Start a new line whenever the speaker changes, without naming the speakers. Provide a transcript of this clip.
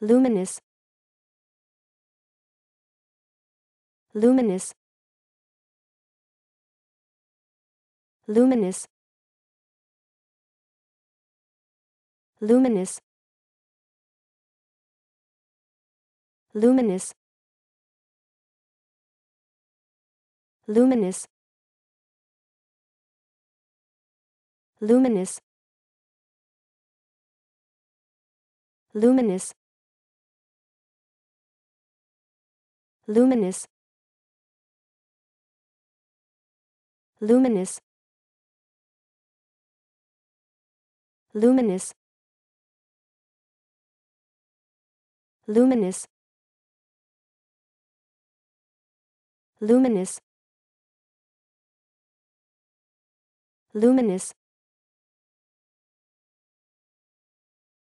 luminous luminous luminous luminous luminous luminous luminous luminous luminous luminous luminous luminous luminous luminous